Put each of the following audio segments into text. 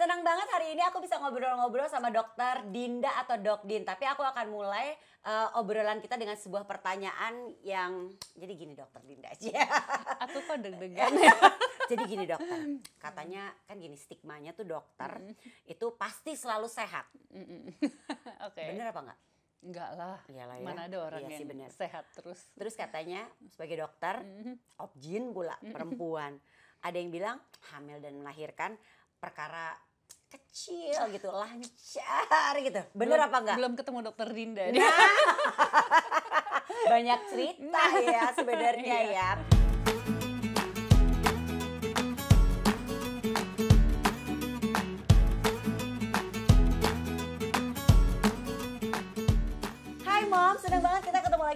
Senang banget hari ini aku bisa ngobrol-ngobrol sama dokter Dinda atau Dok Din. Tapi aku akan mulai uh, obrolan kita dengan sebuah pertanyaan yang jadi gini dokter Dinda aja. Aku kok deg-degan. Ya? jadi gini dokter, katanya kan gini stigmanya tuh dokter mm. itu pasti selalu sehat. Oke. Okay. Bener apa enggak? Enggak lah. Iyalah ya. Mana ada orang iya yang sih, bener. sehat terus. Terus katanya sebagai dokter, mm-hmm. pula perempuan. Ada yang bilang hamil dan melahirkan perkara kecil gitu, lancar gitu. Bener belum, apa enggak? Belum ketemu dokter Dinda. Nah. banyak cerita ya sebenarnya iya. ya.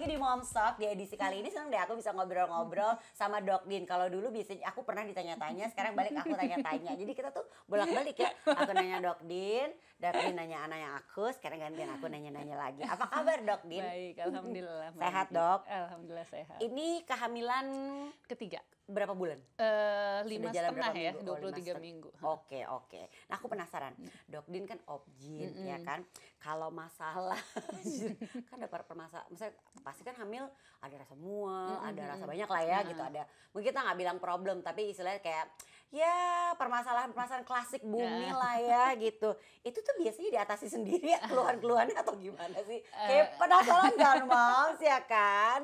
lagi di Momstop di edisi kali ini seneng deh aku bisa ngobrol-ngobrol sama Dok Din. Kalau dulu bisa aku pernah ditanya-tanya, sekarang balik aku tanya-tanya. Jadi kita tuh bolak-balik ya. Aku nanya Dok Din, Dok ini nanya-nanya aku, sekarang gantian aku nanya-nanya lagi. Apa kabar dok Din? Baik, Alhamdulillah. Sehat dok? Alhamdulillah sehat. Ini kehamilan ketiga. Berapa bulan? Uh, lima Sudah setengah ya, oh, dua puluh tiga minggu. Oke, oke. Okay. Nah aku penasaran, dok Din kan objin mm -hmm. ya kan? Kalau masalah, kan ada permasalahan, Maksudnya pasti kan hamil ada rasa mual, mm -hmm. ada rasa banyak lah ya nah. gitu. Ada, mungkin kita nggak bilang problem, tapi istilahnya kayak ya permasalahan-permasalahan klasik bumi yeah. lah ya gitu. Itu tuh biasanya diatasi sendiri ya keluhan-keluhannya atau gimana sih? Eh. Kayak penasaran kan moms ya kan?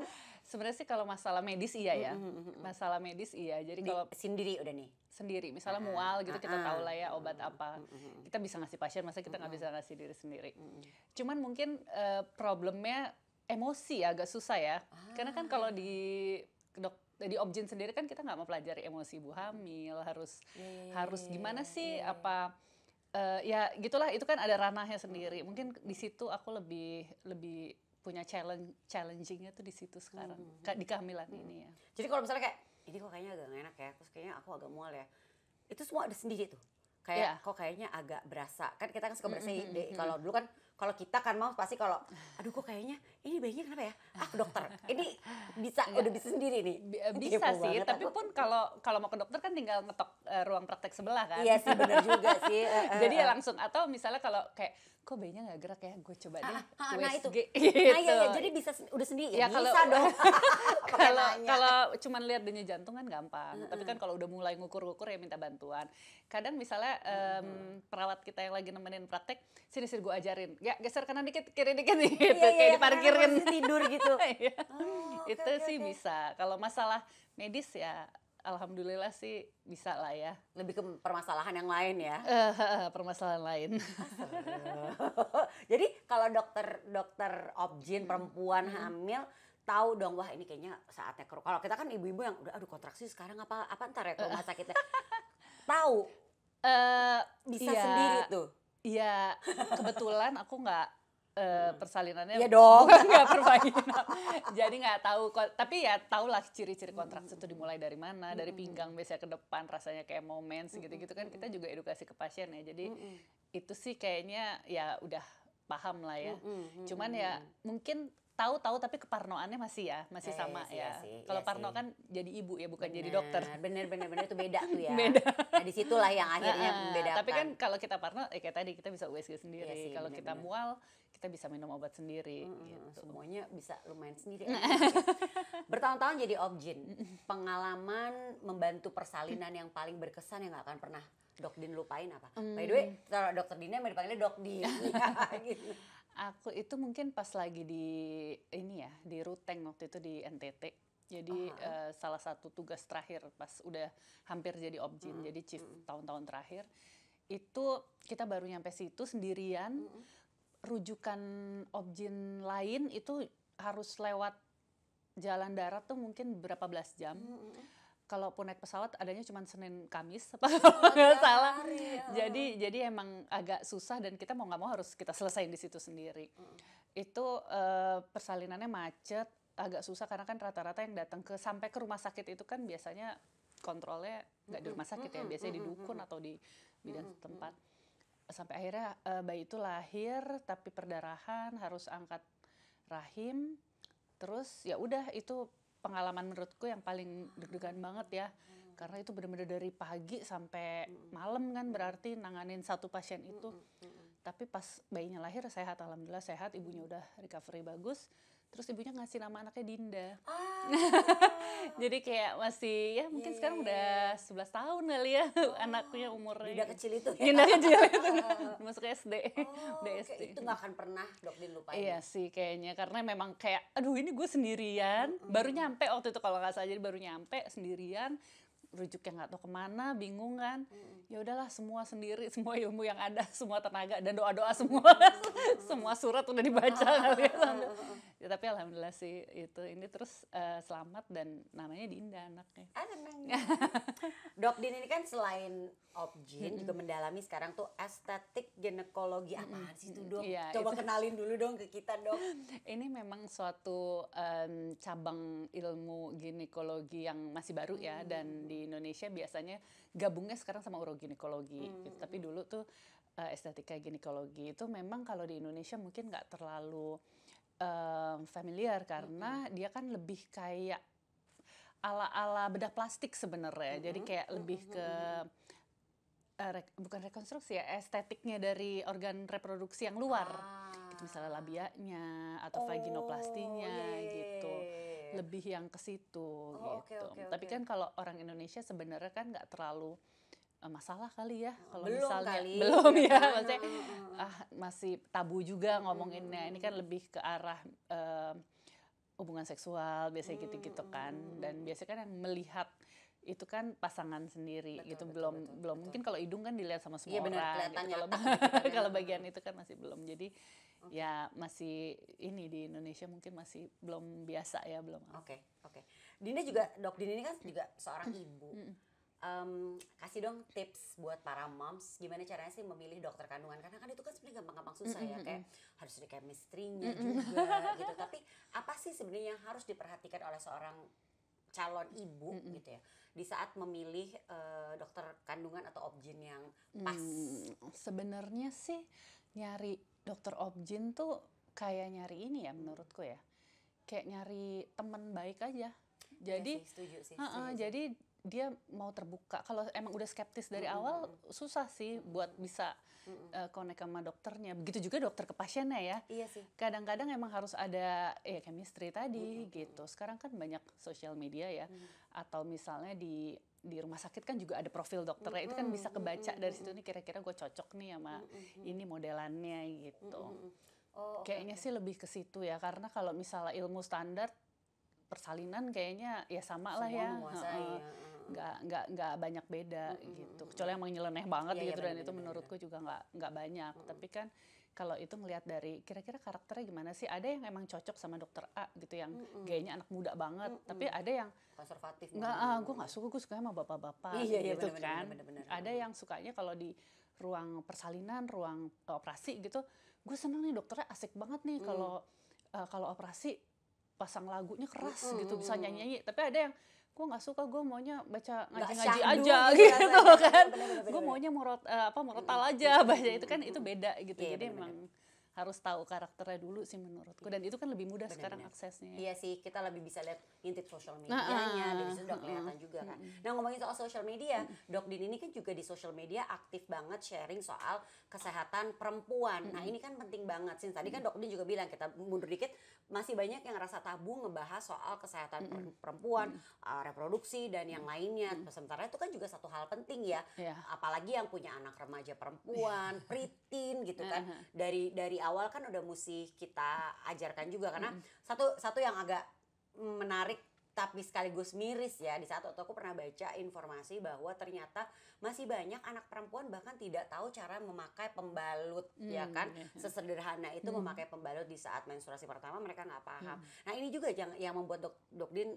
Sebenarnya sih kalau masalah medis iya ya. Masalah medis iya. Jadi kalau sendiri udah nih sendiri misalnya uh-huh. mual gitu uh-huh. kita ah, ah. tahu lah ya obat apa uh-huh. kita bisa ngasih pasien masa kita nggak uh-huh. bisa ngasih diri sendiri uh-huh. cuman mungkin uh, problemnya emosi ya, agak susah ya -huh. Ah. karena kan kalau di dok di objin sendiri kan kita nggak pelajari emosi ibu hamil harus yeah, iya, iya, harus iya, gimana sih yeah, apa uh, ya gitulah itu kan ada ranahnya sendiri hmm. mungkin di situ aku lebih lebih punya challenge challengingnya tuh di situ sekarang -hmm. di kehamilan -hmm. ini ya jadi kalau misalnya kayak ini kok kayaknya agak enak ya terus kayaknya aku agak mual ya itu semua ada sendiri tuh kayak yeah. kok kayaknya agak berasa kan kita kan suka berasa mm -hmm. kalau dulu kan kalau kita kan mau pasti kalau aduh kok kayaknya ini bayinya kenapa ya ah dokter ini bisa udah bisa sendiri nih bisa Kepo sih tapi pun kalau kalau mau ke dokter kan tinggal ngetok uh, ruang praktek sebelah kan iya sih benar juga sih uh, uh, jadi ya langsung atau misalnya kalau kayak kok bayinya nggak gerak ya gue coba deh ah, ah, nah itu gitu. nah iya, iya gitu. jadi bisa udah sendiri ya, ya kalau, bisa dong kalau kalau cuman lihat denyut jantung kan gampang mm -hmm. tapi kan kalau udah mulai ngukur-ngukur ya minta bantuan kadang misalnya um, mm -hmm. perawat kita yang lagi nemenin praktek sini sini gue ajarin ya, ya geser kanan dikit kiri dikit iya, gitu iya, iya, kayak diparkirin tidur gitu iya. oh, okay, itu okay, sih okay. bisa kalau masalah medis ya alhamdulillah sih bisa lah ya. Lebih ke permasalahan yang lain ya. Eh, permasalahan lain. Jadi kalau dokter dokter objin hmm. perempuan hmm. hamil tahu dong wah ini kayaknya saatnya keruh Kalau kita kan ibu-ibu yang udah aduh kontraksi sekarang apa apa ntar ya ke rumah sakitnya. tahu. Uh, bisa iya, sendiri tuh. Iya, kebetulan aku nggak uh, persalinannya. Iya dong. Nggak pervagina. Jadi nggak tahu. Tapi ya tau lah ciri-ciri kontrak hmm. itu dimulai dari mana, dari hmm. pinggang biasanya ke depan, rasanya kayak moments gitu-gitu hmm, kan kita juga edukasi ke pasien ya. Jadi itu sih kayaknya ya udah paham lah ya. Cuman ya mungkin tahu tahu tapi keparnoannya masih ya masih sama eh, sama iya, ya iya, kalau iya, parno sih. kan jadi ibu ya bukan bener, jadi dokter bener bener bener itu beda tuh ya beda nah disitulah yang akhirnya beda tapi kan kalau kita parno eh, kayak tadi kita bisa USG sendiri iya, kalau kita mual kita bisa minum obat sendiri mm, gitu. semuanya bisa lumayan sendiri nah. bertahun-tahun jadi objin pengalaman membantu persalinan yang paling berkesan yang gak akan pernah Dok Din lupain apa? Hmm. By the way, mm. dokter Dina mau dipanggilnya Dok Din. Iya, gitu aku itu mungkin pas lagi di ini ya di Ruteng waktu itu di NTT. Jadi uh -huh. uh, salah satu tugas terakhir pas udah hampir jadi objin, -hmm. jadi chief hmm. tahun-tahun terakhir itu kita baru nyampe situ sendirian. -hmm. Rujukan objin lain itu harus lewat jalan darat tuh mungkin berapa belas jam. -hmm, hmm, hmm kalau pun naik pesawat adanya cuma Senin Kamis apa iya, nggak salah hari, ya. jadi jadi emang agak susah dan kita mau nggak mau harus kita selesaiin di situ sendiri mm. itu uh, persalinannya macet agak susah karena kan rata-rata yang datang ke sampai ke rumah sakit itu kan biasanya kontrolnya nggak di rumah sakit ya biasanya mm di dukun atau di bidan tempat sampai akhirnya uh, bayi itu lahir tapi perdarahan harus angkat rahim terus ya udah itu pengalaman menurutku yang paling deg-degan banget ya hmm. karena itu benar-benar dari pagi sampai hmm. malam kan berarti nanganin satu pasien hmm, itu hmm, hmm. Hmm. tapi pas bayinya lahir sehat alhamdulillah sehat ibunya udah recovery bagus terus ibunya ngasih nama anaknya Dinda. Ah. Jadi kayak masih ya mungkin yeah. sekarang iya, udah 11 iya, iya. tahun kali ya oh. anaknya umurnya. Dinda kecil itu. Ya? Dinda kecil itu. Ah, ah, ah. Masuk SD. Oh, okay. SD. Itu gak akan pernah dok dilupain. Iya sih kayaknya karena memang kayak aduh ini gue sendirian mm -hmm. baru nyampe waktu itu kalau nggak salah jadi baru nyampe sendirian rujuk yang nggak tahu kemana bingung kan ya udahlah semua sendiri semua ilmu yang ada semua tenaga dan doa doa semua semua surat udah dibaca kali ya. ya, tapi alhamdulillah sih itu ini terus uh, selamat dan namanya Dinda anaknya ah, dok Din ini kan selain objek mm-hmm. juga mendalami sekarang tuh estetik ginekologi mm-hmm. apaan sih itu dok yeah, coba itu. kenalin dulu dong ke kita dok ini memang suatu um, cabang ilmu ginekologi yang masih baru ya hmm dan di Indonesia biasanya gabungnya sekarang sama uroginekologi hmm. gitu. Hmm, Tapi hmm. dulu tuh uh, estetika ginekologi itu memang kalau di Indonesia mungkin nggak terlalu um, familiar karena hmm, hmm. dia kan lebih kayak ala-ala bedah plastik sebenarnya. Hmm. Jadi kayak lebih ke uh, eh, re bukan rekonstruksi ya, estetiknya dari organ reproduksi yang luar. Ah. Gitu, misalnya labianya atau oh, vaginoplastinya yeah. Iya, iya, iya, gitu ya lebih yang ke situ oh, gitu okay, okay, tapi kan kalau orang Indonesia sebenarnya kan nggak terlalu eh, masalah kali ya kalau belum misalnya kali. belum ya, maksudnya ah masih tabu juga ngomonginnya hmm. ini kan hmm. lebih ke arah uh, hubungan seksual biasanya hmm, gitu-gitu hmm, kan dan biasanya kan yang melihat itu kan pasangan sendiri betul, gitu betul, belum betul, belum betul. mungkin kalau hidung kan dilihat sama iya, semua iya, bener, orang gitu. kalau bagian itu kan masih belum jadi okay. ya masih ini di Indonesia mungkin masih belum biasa ya belum oke okay, oke okay. Dinda juga dok Dinda ini kan juga seorang hmm. ibu um, kasih dong tips buat para moms gimana caranya sih memilih dokter kandungan karena kan itu kan sebenarnya gampang-gampang susah ya hmm, kayak harus ada chemistry-nya juga gitu tapi apa sih sebenarnya yang harus diperhatikan oleh seorang calon ibu gitu ya di saat memilih uh, dokter kandungan atau objen yang pas sebenarnya sih nyari dokter Objin tuh kayak nyari ini ya menurutku ya kayak nyari temen baik aja iya jadi ya sih, setuju sih, setuju uh -uh, sih. jadi dia mau terbuka. Kalau emang udah skeptis dari mm -hmm. awal, susah sih buat bisa mm -hmm. uh, connect sama dokternya. Begitu juga dokter ke pasiennya ya. Iya sih. Kadang-kadang emang harus ada ya chemistry tadi mm -hmm. gitu. Sekarang kan banyak sosial media ya. Mm -hmm. Atau misalnya di di rumah sakit kan juga ada profil dokternya mm -hmm. itu kan bisa kebaca mm -hmm. dari situ nih kira-kira gue cocok nih sama mm -hmm. ini modelannya gitu. Mm -hmm. oh, Kayaknya sih lebih ke situ ya karena kalau misalnya ilmu standar persalinan kayaknya ya sama lah ya. uh, ya nggak nggak nggak banyak beda mm -hmm. gitu kecuali yang nyeleneh banget yeah, iya, gitu yeah, dan bener, itu bener, iya, iya, menurutku bener. juga nggak nggak banyak mm -hmm. tapi kan kalau itu ngelihat dari kira-kira karakternya gimana sih ada yang emang cocok sama dokter A gitu yang mm -hmm. gayanya anak muda banget mm -hmm. tapi ada yang konservatif nggak ah gue nggak suka gue suka sama bapak-bapak iya, iya, gitu bener, kan bener, bener, bener, ada yang sukanya kalau di ruang persalinan ruang eh, operasi gitu gue seneng nih dokternya asik banget nih mm. kalau mm. uh, kalau operasi pasang lagunya keras mm -hmm. gitu bisa nyanyi nyanyi tapi ada yang gue nggak suka gue maunya baca ngaji-ngaji aja gitu, kan gue maunya murot uh, apa murotal aja baca itu kan itu beda gitu iya, jadi emang harus tahu karakternya dulu sih menurutku dan itu kan lebih mudah bener, sekarang aksesnya iya sih kita lebih bisa lihat intip sosial medianya nah, dan itu udah kelihatan uh, juga kan nah ngomongin soal sosial media uh, dok din ini kan juga di sosial media aktif banget sharing soal kesehatan perempuan nah ini kan penting banget sih tadi kan dok din juga bilang kita mundur dikit masih banyak yang rasa tabu ngebahas soal kesehatan perempuan uh, reproduksi dan yang lainnya sementara itu kan juga satu hal penting ya iya. apalagi yang punya anak remaja perempuan iya. pritin gitu kan dari dari awal kan udah mesti kita ajarkan juga karena mm -hmm. satu satu yang agak menarik tapi sekaligus miris ya di saat waktu aku pernah baca informasi bahwa ternyata masih banyak anak perempuan bahkan tidak tahu cara memakai pembalut hmm. ya kan iya. sesederhana itu hmm. memakai pembalut di saat menstruasi pertama mereka nggak paham hmm. nah ini juga yang yang membuat dok, dok Din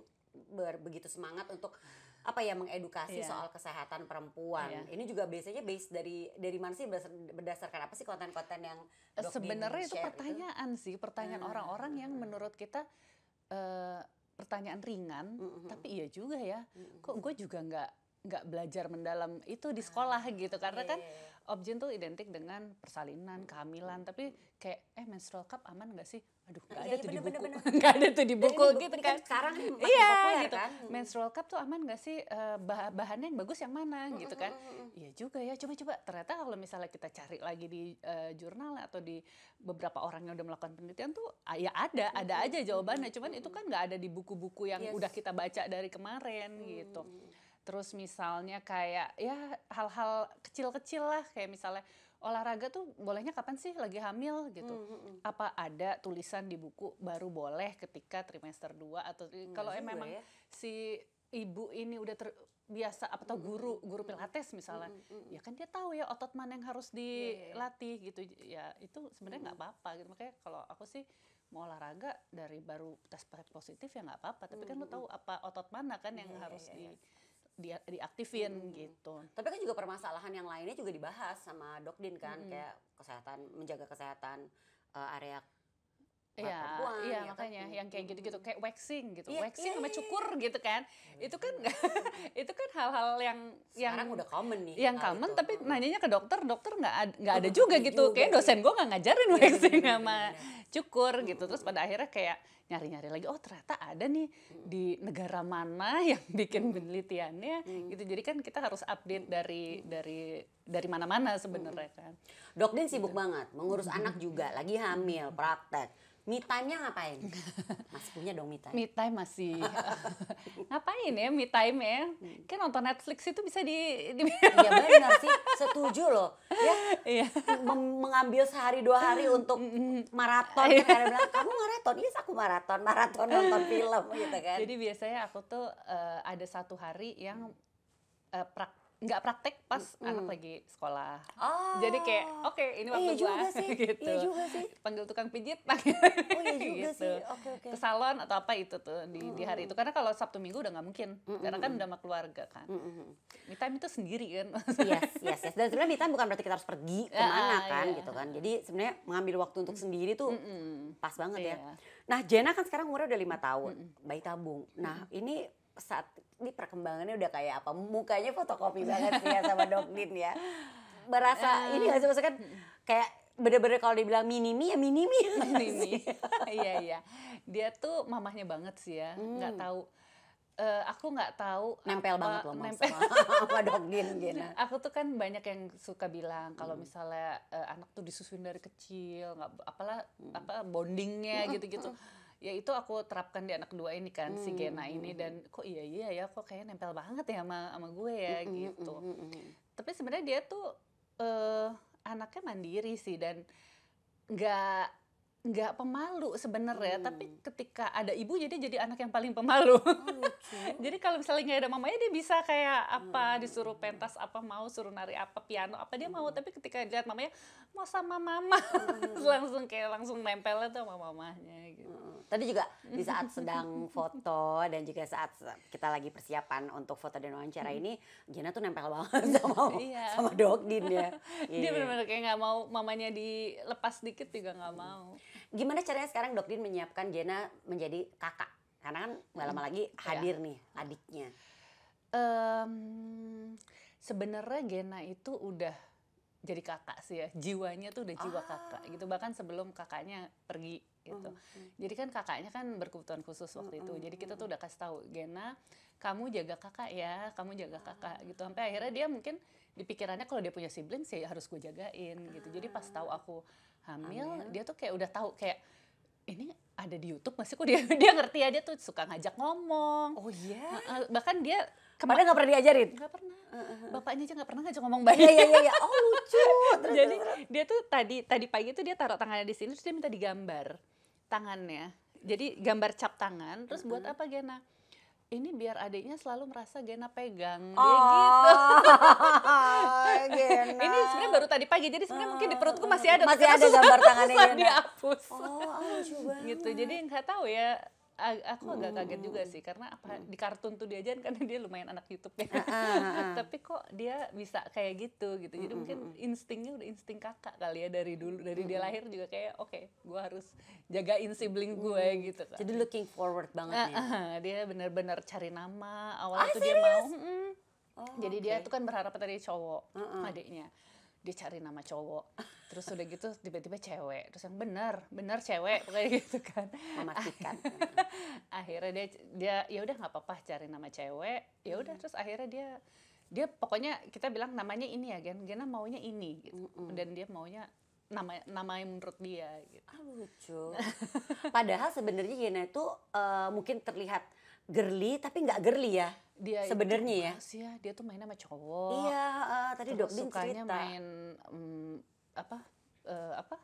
ber, begitu semangat untuk apa ya mengedukasi yeah. soal kesehatan perempuan. Yeah. Ini juga biasanya base dari dari mana sih berdasarkan apa sih konten-konten yang sebenarnya itu gitu? pertanyaan itu? sih, pertanyaan hmm. orang-orang hmm. yang menurut kita uh, pertanyaan ringan, mm -hmm. tapi iya juga ya. Mm -hmm. Kok gue juga nggak nggak belajar mendalam itu di sekolah ah, gitu karena yeah, kan yeah. Iya. objen tuh identik dengan persalinan kehamilan mm -hmm. tapi kayak eh menstrual cup aman nggak sih aduh gak iya, ada iya, tuh bener, di buku gak ada tuh di buku gitu kan, Sekarang sekarang iya populer, gitu kan? menstrual cup tuh aman gak sih eh, bah bahannya yang bagus yang mana mm, gitu mm, kan mm, iya juga ya coba coba ternyata kalau misalnya kita cari lagi di uh, jurnal atau di beberapa orang yang udah melakukan penelitian tuh ah, ya ada ada aja jawabannya cuman itu kan gak ada di buku-buku yang yes. udah kita baca dari kemarin gitu terus misalnya kayak ya hal-hal kecil-kecil lah kayak misalnya olahraga tuh bolehnya kapan sih lagi hamil gitu. Mm -hmm. Apa ada tulisan di buku baru boleh ketika trimester 2 atau -hmm. kalau eh, memang ya. si ibu ini udah terbiasa apa atau hmm, hmm, guru guru pilates misalnya mm -hmm. ya kan dia tahu ya otot mana yang harus iya, iya, dilatih yeah, yeah. gitu ya itu sebenarnya nggak mm apa-apa gitu makanya kalau aku sih mau olahraga dari baru tes positif ya nggak apa-apa tapi kan mm -hmm. lo tahu apa otot mana kan yang yeah, harus yeah, di yeah di, diaktifin hmm. gitu. Tapi kan juga permasalahan yang lainnya juga dibahas sama Dokdin kan hmm. kayak kesehatan menjaga kesehatan uh, area Iya, iya, iya kan? makanya kan? yang kayak gitu-gitu kayak waxing gitu, yeah, waxing sama iya. cukur gitu kan, yeah. itu kan iya. itu kan hal-hal yang sekarang yang, udah common nih, yang common itu. tapi nanyanya ke dokter, dokter nggak nggak ada juga gitu, kayak dosen gue nggak ngajarin yeah, waxing yeah, sama yeah. cukur gitu, terus pada akhirnya kayak nyari-nyari lagi, oh ternyata ada nih di negara mana yang bikin penelitiannya gitu, jadi kan kita harus update dari dari dari mana-mana sebenarnya kan. Dok sibuk gitu. banget, mengurus anak juga, lagi hamil, praktek Me time-nya ngapain? Masih punya dong me time. Me time masih. ngapain ya me time ya? Hmm. Kan nonton Netflix itu bisa di, di... Iya benar sih, setuju loh. Ya. Iya. mengambil sehari dua hari hmm, untuk hmm, maraton Iya. karena bilang, "Kamu maraton?" Iya, aku maraton, maraton nonton film gitu kan. Jadi biasanya aku tuh uh, ada satu hari yang uh, eh, prak nggak praktek pas mm. anak lagi sekolah. Oh. Jadi kayak oke okay, ini waktu iya gua sih. Iya gitu. Iya juga sih. Panggil tukang pijit panggil. Oh iya juga gitu. sih. Oke okay, oke. Okay. Ke salon atau apa itu tuh di mm. di hari itu karena kalau Sabtu Minggu udah nggak mungkin. Mm Karena kan udah sama keluarga kan. Mm Me time itu sendiri kan. yes, yes, yes. Dan sebenarnya me time bukan berarti kita harus pergi ah, kemana ya, kan iya. gitu kan. Jadi sebenarnya mengambil waktu untuk sendiri tuh mm pas banget ya. iya. ya. Nah, Jenna kan sekarang umurnya udah lima tahun, mm bayi tabung. Nah, ini saat ini perkembangannya udah kayak apa mukanya fotokopi banget sih ya sama Dok ya berasa uh, ini gak sih maksudnya kan kayak bener-bener kalau dibilang mini minimi ya mini minimi iya iya dia tuh mamahnya banget sih ya hmm. nggak tahu uh, aku nggak tahu nempel apa, banget loh nempel sama dogin gitu. Aku tuh kan banyak yang suka bilang kalau hmm. misalnya uh, anak tuh disusun dari kecil, nggak apalah hmm. apa bondingnya hmm. gitu-gitu. Hmm ya itu aku terapkan di anak kedua ini kan hmm. si Gena hmm, ini hmm, dan hmm. kok iya iya ya kok kayak nempel banget ya sama sama gue ya hmm, gitu. Tapi sebenarnya dia tuh uh, anaknya mandiri sih dan nggak nggak pemalu sebenarnya hmm. tapi ketika ada ibu jadi jadi anak yang paling pemalu oh, jadi kalau misalnya nggak ada mamanya dia bisa kayak apa hmm. disuruh pentas apa mau suruh nari apa piano apa dia hmm. mau tapi ketika lihat mamanya mau sama mama hmm. langsung kayak langsung nempelnya tuh sama mamanya gitu hmm Tadi juga di saat sedang foto dan juga saat kita lagi persiapan untuk foto dan wawancara hmm. ini, Gina tuh nempel banget sama iya. sama Dogdin ya. yeah. Dia iya. benar-benar kayak nggak mau mamanya dilepas dikit juga nggak hmm. mau. Gimana caranya sekarang Dogdin menyiapkan Gina menjadi kakak? Karena kan nggak lama hmm. lagi iya. hadir yeah. nih adiknya. Um, Sebenarnya Gena itu udah jadi kakak sih ya jiwanya tuh udah jiwa ah. kakak gitu bahkan sebelum kakaknya pergi gitu. Uh oh, -huh. Jadi kan kakaknya kan berkebutuhan khusus waktu uh -huh. itu. Jadi kita tuh udah kasih tahu Gena, kamu jaga kakak ya, kamu jaga kakak uh -huh. gitu. Ah. Sampai akhirnya dia mungkin dipikirannya kalau dia punya sibling sih ya harus gue jagain gitu. Jadi pas tahu ah. aku hamil, dia tuh kayak udah tahu kayak ini ada di YouTube masih kok dia dia ngerti aja tuh suka ngajak ngomong. Oh iya. Yeah. Bahkan dia kemarin nggak pernah diajarin. Nggak pernah. Bapaknya aja nggak pernah ngajak ngomong banyak, Iya iya iya. iya. Oh lucu. Jadi dia tuh tadi tadi pagi tuh dia taruh tangannya di sini terus dia minta digambar tangannya. Jadi gambar cap tangan. Terus buat apa Gena? ini biar adiknya selalu merasa Gena pegang dia oh, gitu. Gena. ini sebenarnya baru tadi pagi jadi sebenarnya mungkin di perutku masih ada masih ada gambar tangannya Gena. dihapus. Oh, lucu banget. Gitu. Jadi nggak tahu ya aku agak hmm. kaget juga sih karena apa hmm. di kartun tuh diajarin karena dia lumayan anak YouTube ya. Ah, ah, ah, Tapi kok dia bisa kayak gitu gitu. Jadi hmm, mungkin instingnya udah insting kakak kali ya dari dulu dari dia lahir juga kayak oke, okay, gue harus jagain sibling gue gitu kan. Jadi looking forward banget ya. dia bener-bener cari nama awalnya ah, tuh serius? dia mau. Mm, oh, Jadi okay. dia tuh kan berharap tadi cowok uh -uh. adiknya dia cari nama cowok terus udah gitu tiba-tiba cewek terus yang bener bener cewek kayak gitu kan mematikan akhirnya dia dia ya udah nggak apa-apa cari nama cewek ya udah hmm. terus akhirnya dia dia pokoknya kita bilang namanya ini ya Gen Gena maunya ini gitu. dan dia maunya nama namanya menurut dia gitu. Ah, lucu. Padahal sebenarnya Gena itu uh, eh, mungkin terlihat gerli tapi nggak gerli ya dia sebenarnya ya ya dia tuh main sama cowok iya uh, tadi dok sukanya main um, apa uh, apa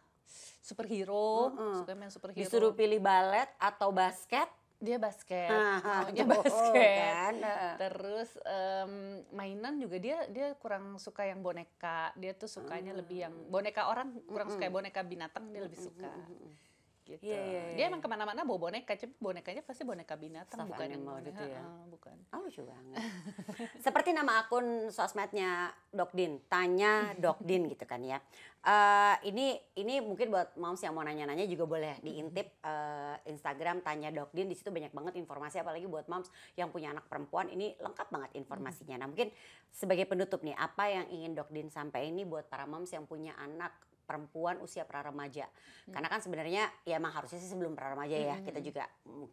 superhero uh -uh. suka main superhero disuruh pilih balet atau basket dia basket Dia ah, ah, oh, basket kan? Ah. terus um, mainan juga dia dia kurang suka yang boneka dia tuh sukanya -huh. lebih yang boneka orang kurang -huh. suka boneka binatang dia lebih suka -huh gitu. Yeah, yeah, yeah. Dia emang kemana-mana bawa boneka, cuma bonekanya pasti boneka binatang, Staff bukan yang mau gitu ya. Uh, bukan. Oh lucu banget. Seperti nama akun sosmednya Dok Din tanya Dok Din gitu kan ya. Uh, ini ini mungkin buat moms yang mau nanya-nanya juga boleh diintip uh, Instagram tanya Din di situ banyak banget informasi apalagi buat moms yang punya anak perempuan ini lengkap banget informasinya. Nah mungkin sebagai penutup nih apa yang ingin Dok Din sampaikan ini buat para moms yang punya anak perempuan usia praremaja. Hmm. Karena kan sebenarnya ya emang harusnya sih sebelum praremaja ya hmm. kita juga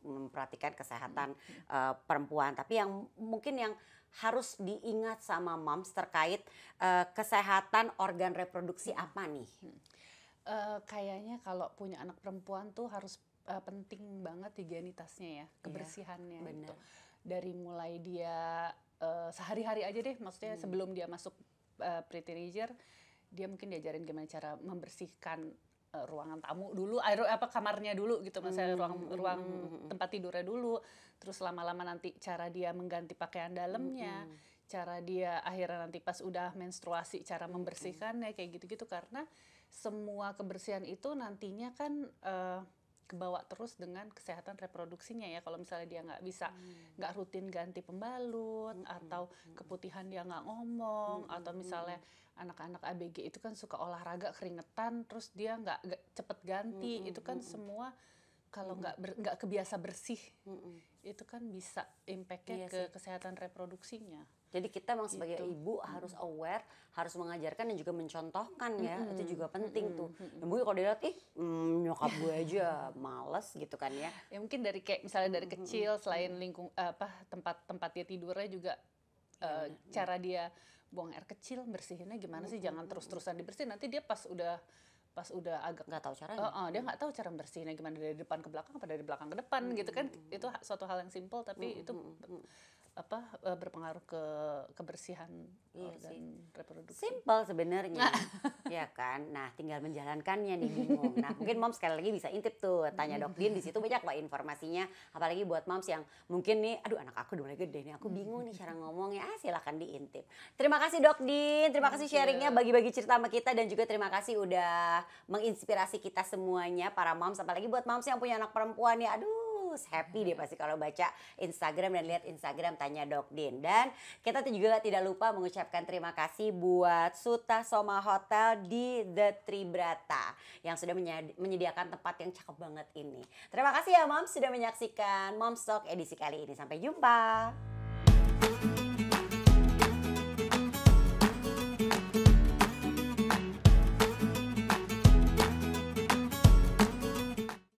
memperhatikan kesehatan hmm. uh, perempuan. Tapi yang mungkin yang harus diingat sama moms terkait uh, kesehatan organ reproduksi hmm. apa nih? Uh, kayaknya kalau punya anak perempuan tuh harus uh, penting banget higienitasnya ya, iya, kebersihannya yeah, gitu. Dari mulai dia uh, sehari-hari aja deh, maksudnya hmm. sebelum dia masuk uh, pre-teenager dia mungkin diajarin gimana cara membersihkan uh, ruangan tamu dulu, air apa kamarnya dulu gitu, misalnya hmm. ruang hmm, ruang hmm, hmm, hmm. tempat tidurnya dulu, terus lama-lama nanti cara dia mengganti pakaian dalamnya, hmm. cara dia akhirnya nanti pas udah menstruasi cara membersihkannya kayak gitu-gitu karena semua kebersihan itu nantinya kan uh, kebawa terus dengan kesehatan reproduksinya ya kalau misalnya dia nggak bisa hmm. nggak hmm. rutin ganti pembalut hmm. atau hmm, hmm. keputihan dia nggak ngomong hmm. atau misalnya anak-anak ABG itu kan suka olahraga keringetan terus dia nggak cepet ganti hmm. itu kan hmm. semua kalau nggak nggak kebiasa bersih hmm. itu kan bisa impactnya iya ke sih. kesehatan reproduksinya jadi kita memang sebagai gitu. ibu harus aware, harus mengajarkan dan juga mencontohkan ya. Mm-hmm. Itu juga penting mm-hmm. tuh. Dan mungkin kalau dilihat ih mm, nyokap gue aja males gitu kan ya. Ya mungkin dari kayak misalnya dari kecil mm-hmm. selain lingkung eh, apa tempat-tempat dia tidurnya juga uh, cara dia buang air kecil bersihinnya gimana sih? Jangan terus-terusan dibersihin. Nanti dia pas udah pas udah agak nggak tahu caranya. Uh, uh, dia nggak tahu cara bersihnya gimana dari depan ke belakang apa dari belakang ke depan -hmm. gitu kan. Itu suatu hal yang simple tapi -hmm. itu apa eh, berpengaruh ke kebersihan iya organ eh, sih. reproduksi. Simpel sebenarnya, ya kan. Nah, tinggal menjalankannya nih bingung. Nah, mungkin moms sekali lagi bisa intip tuh tanya dok Din di situ banyak loh informasinya. Apalagi buat moms yang mungkin nih, aduh anak aku udah mulai gede nih, aku bingung nih cara ngomongnya. Ah, silakan diintip. Terima kasih dok Din, terima kasih sharingnya, bagi-bagi cerita sama kita dan juga terima kasih udah menginspirasi kita semuanya para moms. Apalagi buat moms yang punya anak perempuan ya, aduh bagus. Happy dia pasti kalau baca Instagram dan lihat Instagram tanya Dok Din. Dan kita juga tidak lupa mengucapkan terima kasih buat Suta Soma Hotel di The Tribrata yang sudah menyediakan tempat yang cakep banget ini. Terima kasih ya Mom sudah menyaksikan Moms Talk edisi kali ini. Sampai jumpa.